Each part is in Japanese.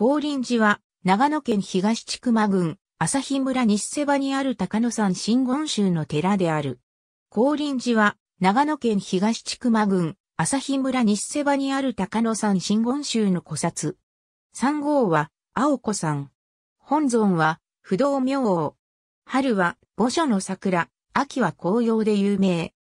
降臨寺は、長野県東千間郡、朝日村西瀬場にある高野山真言宗の寺である。降臨寺は、長野県東千間郡、朝日村西瀬場にある高野山真言宗の古刹。三号は、青子山。本尊は、不動明王。春は、五所の桜、秋は紅葉で有名。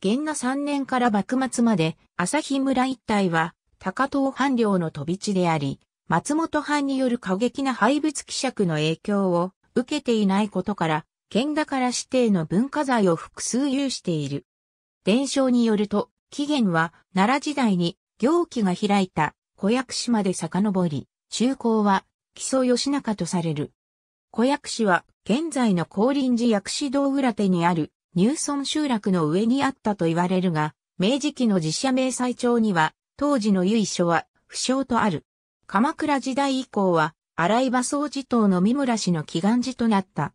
元那3年から幕末まで、朝日村一帯は、高遠藩領の飛び地であり、松本藩による過激な廃仏希釈の影響を受けていないことから、県ら指定の文化財を複数有している。伝承によると、起源は奈良時代に行基が開いた小薬師まで遡り、中高は木曽義仲とされる。小薬師は現在の高林寺薬師堂裏手にある入村集落の上にあったと言われるが、明治期の実社明細帳には当時の由緒は不詳とある。鎌倉時代以降は、荒井馬総寺島の三村氏の祈願寺となった。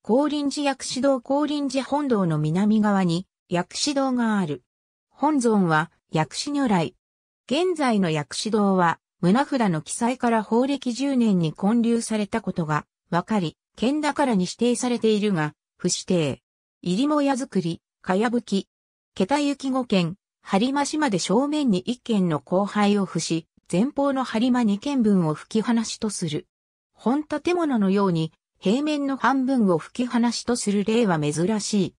高輪寺薬師堂高輪寺本堂の南側に薬師堂がある。本尊は薬師如来。現在の薬師堂は、胸札の記載から法暦10年に建立されたことがわかり、県らに指定されているが、不指定。入りもや作り、かやぶき。桁行き5軒、針増まで正面に1軒の後輩を伏し、前方の張間2軒分を吹き放しとする。本建物のように平面の半分を吹き放しとする例は珍しい。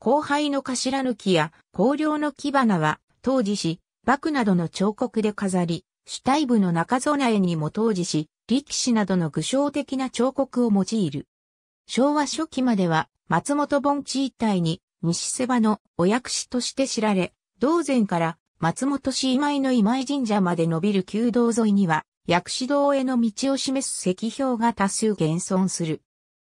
後輩の頭抜きや香料の木花は当時し、幕などの彫刻で飾り、主体部の中備えにも当時し、力士などの具象的な彫刻を用いる。昭和初期までは松本盆地一帯に西瀬場のお薬師として知られ、同前から松本市今井の今井神社まで伸びる旧道沿いには、薬師堂への道を示す石標が多数現存する。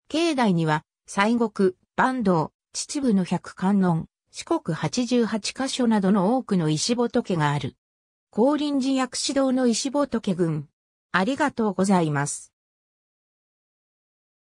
境内には、西国、坂東、秩父の百観音、四国八十八箇所などの多くの石仏がある。高林寺薬師堂の石仏群。ありがとうございます。